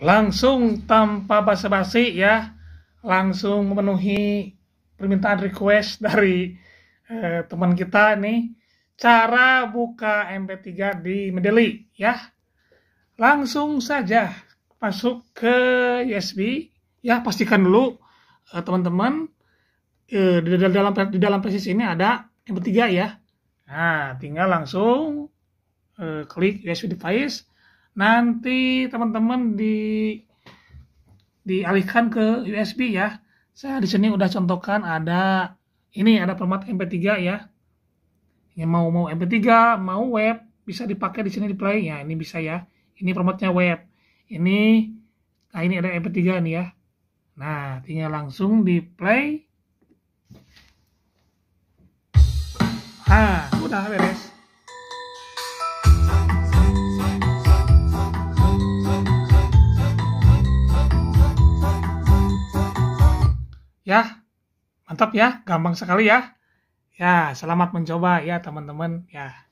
langsung tanpa basa-basi ya langsung memenuhi permintaan request dari eh, teman kita nih cara buka MP3 di Medeli ya langsung saja masuk ke USB ya pastikan dulu eh, teman-teman eh, eh, di dalam di dalam presis ini ada MP3 ya nah tinggal langsung eh, klik USB device nanti teman-teman di dialihkan ke USB ya. Saya di sini udah contohkan ada ini ada format MP3 ya. Yang mau mau MP3, mau web bisa dipakai di sini di play ya. Ini bisa ya. Ini formatnya web. Ini nah ini ada MP3 nih ya. Nah, tinggal langsung di play. Ah, udah beres. Ya, mantap ya, gampang sekali ya. Ya, selamat mencoba ya teman-teman ya.